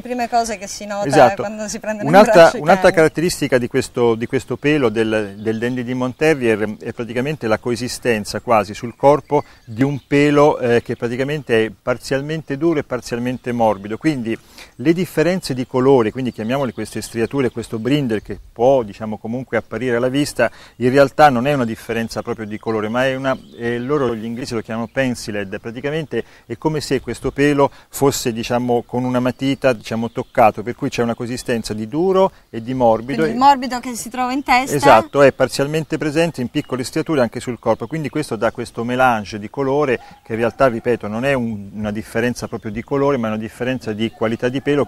prime cose che si nota esatto. quando si prende un'altra, in un'altra caratteristica di questo, di quesquesto, pelo del, del Dandy di Monterrier è praticamente la coesistenza quasi sul corpo di un pelo eh, che praticamente è parzialmente duro e parzialmente morbido, quindi le differenze di colore, quindi chiamiamole queste striature, questo brindle che può diciamo, comunque apparire alla vista, in realtà non è una differenza proprio di colore, ma è una, eh, loro gli inglesi lo chiamano penciled, praticamente è come se questo pelo fosse diciamo, con una matita abbiamo toccato, per cui c'è una coesistenza di duro e di morbido. Quindi il morbido che si trova in testa. Esatto, è parzialmente presente in piccole striature anche sul corpo, quindi questo dà questo melange di colore che in realtà, ripeto, non è un, una differenza proprio di colore, ma è una differenza di qualità di pelo